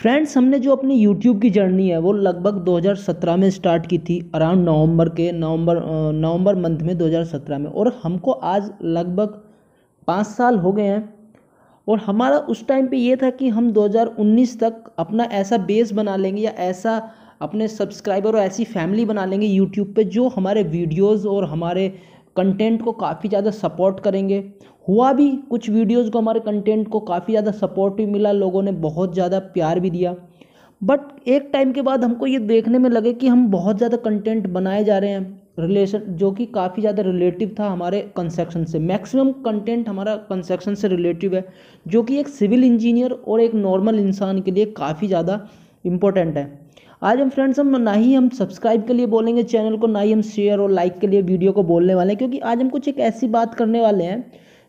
friends हमने जो अपनी यूट्यूब की जर्नी है वो लगभग 2017 में स्टार्ट की थी अराउंड नवंबर के नवंबर नवंबर मंथ में 2017 में और हमको आज लगभग पाँच साल हो गए हैं और हमारा उस टाइम पे ये था कि हम 2019 तक अपना ऐसा बेस बना लेंगे या ऐसा अपने सब्सक्राइबर और ऐसी फैमिली बना लेंगे यूट्यूब पे जो हमारे वीडियोस और हमारे कंटेंट को काफ़ी ज़्यादा सपोर्ट करेंगे हुआ भी कुछ वीडियोस को हमारे कंटेंट को काफ़ी ज़्यादा सपोर्ट भी मिला लोगों ने बहुत ज़्यादा प्यार भी दिया बट एक टाइम के बाद हमको ये देखने में लगे कि हम बहुत ज़्यादा कंटेंट बनाए जा रहे हैं रिलेशन जो कि काफ़ी ज़्यादा रिलेटिव था हमारे कंसेक्शन से मैक्सिमम कंटेंट हमारा कंसेक्शन से रिलेटिव है जो कि एक सिविल इंजीनियर और एक नॉर्मल इंसान के लिए काफ़ी ज़्यादा इम्पोर्टेंट है आज हम फ्रेंड्स हम ना ही हम सब्सक्राइब के लिए बोलेंगे चैनल को ना ही हम शेयर और लाइक के लिए वीडियो को बोलने वाले हैं क्योंकि आज हम कुछ एक ऐसी बात करने वाले हैं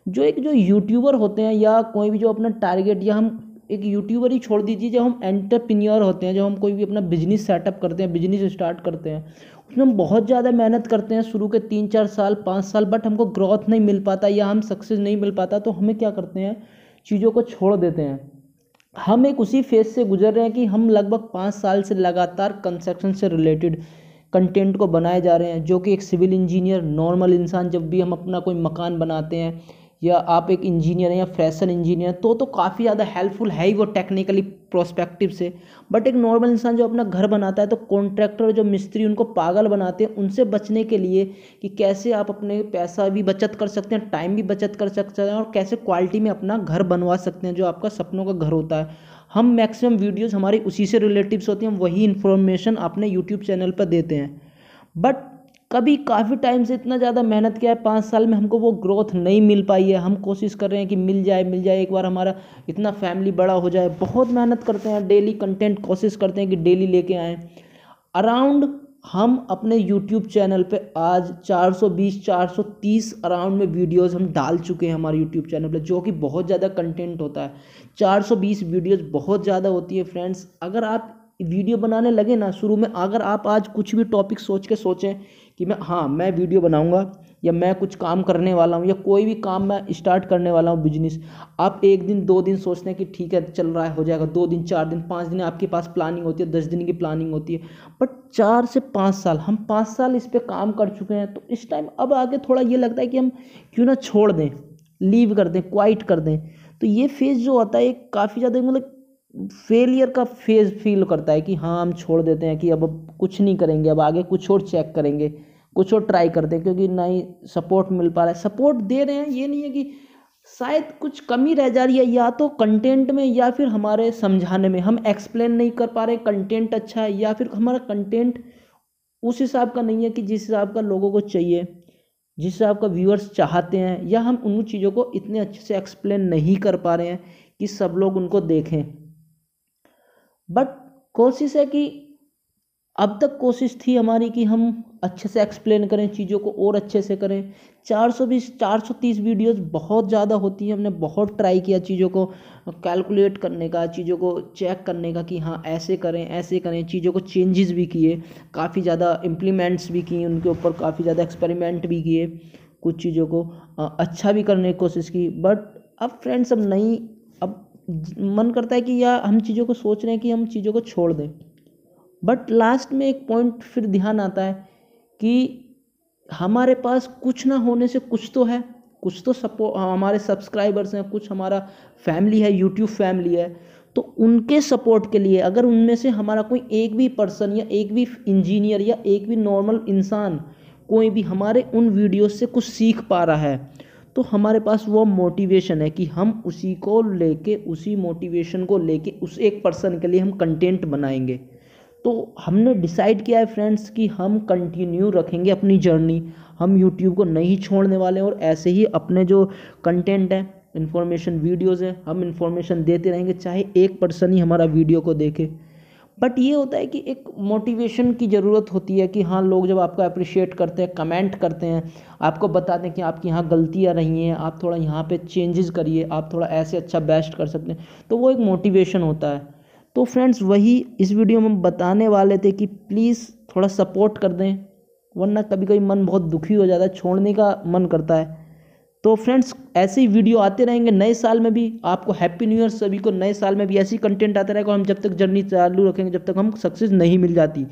जो एक जो यूट्यूबर होते हैं या कोई भी जो अपना टारगेट या हम एक यूट्यूबर ही छोड़ दीजिए जब हम एंटरप्रेन्योर होते हैं जब हम कोई भी अपना बिजनेस सेटअप करते हैं बिजनेस स्टार्ट करते हैं उसमें हम बहुत ज़्यादा मेहनत करते हैं शुरू के तीन चार साल पाँच साल बट हमको ग्रोथ नहीं मिल पाता या हम सक्सेस नहीं मिल पाता तो हमें क्या करते हैं चीज़ों को छोड़ देते हैं हम एक उसी फेज से गुजर रहे हैं कि हम लगभग पाँच साल से लगातार कंस्ट्रक्शन से रिलेटेड कंटेंट को बनाए जा रहे हैं जो कि एक सिविल इंजीनियर नॉर्मल इंसान जब भी हम अपना कोई मकान बनाते हैं या आप एक इंजीनियर हैं या फैशन इंजीनियर तो तो काफ़ी ज़्यादा हेल्पफुल है ही वो टेक्निकली प्रोस्पेक्टिव से बट एक नॉर्मल इंसान जो अपना घर बनाता है तो कॉन्ट्रैक्टर जो मिस्त्री उनको पागल बनाते हैं उनसे बचने के लिए कि कैसे आप अपने पैसा भी बचत कर सकते हैं टाइम भी बचत कर सकते हैं और कैसे क्वालिटी में अपना घर बनवा सकते हैं जो आपका सपनों का घर होता है हम मैक्सिमम वीडियोज़ हमारी उसी से रिलेटिव्स होती हैं वही इन्फॉर्मेशन अपने यूट्यूब चैनल पर देते हैं बट कभी काफ़ी टाइम से इतना ज़्यादा मेहनत किया है पाँच साल में हमको वो ग्रोथ नहीं मिल पाई है हम कोशिश कर रहे हैं कि मिल जाए मिल जाए एक बार हमारा इतना फैमिली बड़ा हो जाए बहुत मेहनत करते हैं डेली कंटेंट कोशिश करते हैं कि डेली लेके आएँ अराउंड हम अपने यूट्यूब चैनल पे आज 420 430 अराउंड में वीडियोस हम डाल चुके हैं हमारे यूट्यूब चैनल पे जो कि बहुत ज़्यादा कंटेंट होता है 420 वीडियोस बहुत ज़्यादा होती है फ्रेंड्स अगर आप वीडियो बनाने लगे ना शुरू में अगर आप आज कुछ भी टॉपिक सोच के सोचें कि मैं हाँ मैं वीडियो बनाऊँगा या मैं कुछ काम करने वाला हूँ या कोई भी काम मैं स्टार्ट करने वाला हूँ बिजनेस आप एक दिन दो दिन सोचते हैं कि ठीक है चल रहा है हो जाएगा दो दिन चार दिन पाँच दिन आपके पास प्लानिंग होती है दस दिन की प्लानिंग होती है बट चार से पाँच साल हम पाँच साल इस पर काम कर चुके हैं तो इस टाइम अब आगे थोड़ा ये लगता है कि हम क्यों ना छोड़ दें लीव कर दें क्वाइट कर दें तो ये फेज़ जो होता है काफ़ी ज़्यादा मतलब फेलियर का फेज फील करता है कि हाँ हम छोड़ देते हैं कि अब अब कुछ नहीं करेंगे अब आगे कुछ और चेक करेंगे कुछ और ट्राई करते हैं क्योंकि ना ही सपोर्ट मिल पा रहा है सपोर्ट दे रहे हैं ये नहीं है कि शायद कुछ कमी रह जा रही है या तो कंटेंट में या फिर हमारे समझाने में हम एक्सप्लेन नहीं कर पा रहे कंटेंट अच्छा है या फिर हमारा कंटेंट उस हिसाब का नहीं है कि जिस हिसाब का लोगों को चाहिए जिस हिसाब का व्यूअर्स चाहते हैं या हम उन चीज़ों को इतने अच्छे से एक्सप्लेन नहीं कर पा रहे हैं कि सब लोग उनको देखें बट कोशिश है कि अब तक कोशिश थी हमारी कि हम अच्छे से एक्सप्लेन करें चीज़ों को और अच्छे से करें चार सौ बीस चार सौ तीस वीडियोज़ बहुत ज़्यादा होती हैं हमने बहुत ट्राई किया चीज़ों को कैलकुलेट करने का चीज़ों को चेक करने का कि हाँ ऐसे करें ऐसे करें चीज़ों को चेंजेस भी किए काफ़ी ज़्यादा इम्प्लीमेंट्स भी किए उनके ऊपर काफ़ी ज़्यादा एक्सपेरिमेंट भी किए कुछ चीज़ों को अच्छा भी करने की कोशिश की बट अब फ्रेंड्स अब नई अब मन करता है कि या हम चीज़ों को सोच रहे हैं कि हम चीज़ों को छोड़ दें बट लास्ट में एक पॉइंट फिर ध्यान आता है कि हमारे पास कुछ ना होने से कुछ तो है कुछ तो सपो हमारे सब्सक्राइबर्स हैं कुछ हमारा फैमिली है यूट्यूब फैमिली है तो उनके सपोर्ट के लिए अगर उनमें से हमारा कोई एक भी पर्सन या एक भी इंजीनियर या एक भी नॉर्मल इंसान कोई भी हमारे उन वीडियो से कुछ सीख पा रहा है तो हमारे पास वो मोटिवेशन है कि हम उसी को लेके उसी मोटिवेशन को लेके उस एक पर्सन के लिए हम कंटेंट बनाएंगे तो हमने डिसाइड किया है फ्रेंड्स कि हम कंटिन्यू रखेंगे अपनी जर्नी हम यूट्यूब को नहीं छोड़ने वाले हैं और ऐसे ही अपने जो कंटेंट हैं इन्फॉर्मेशन वीडियोज़ हैं हम इन्फॉर्मेशन देते रहेंगे चाहे एक पर्सन ही हमारा वीडियो को देखे बट ये होता है कि एक मोटिवेशन की ज़रूरत होती है कि हाँ लोग जब आपको अप्रिशिएट करते हैं कमेंट करते हैं आपको बताते हैं कि आपकी यहाँ गलतियाँ रही हैं आप थोड़ा यहाँ पे चेंजेस करिए आप थोड़ा ऐसे अच्छा बेस्ट कर सकते हैं तो वो एक मोटिवेशन होता है तो फ्रेंड्स वही इस वीडियो में बताने वाले थे कि प्लीज़ थोड़ा सपोर्ट कर दें वरना कभी कभी मन बहुत दुखी हो जाता है छोड़ने का मन करता है तो फ्रेंड्स ऐसे ही वीडियो आते रहेंगे नए साल में भी आपको हैप्पी न्यू ईयर सभी को नए साल में भी ऐसी कंटेंट आता रहेगा हम जब तक जर्नी चालू रखेंगे जब तक हम सक्सेस नहीं मिल जाती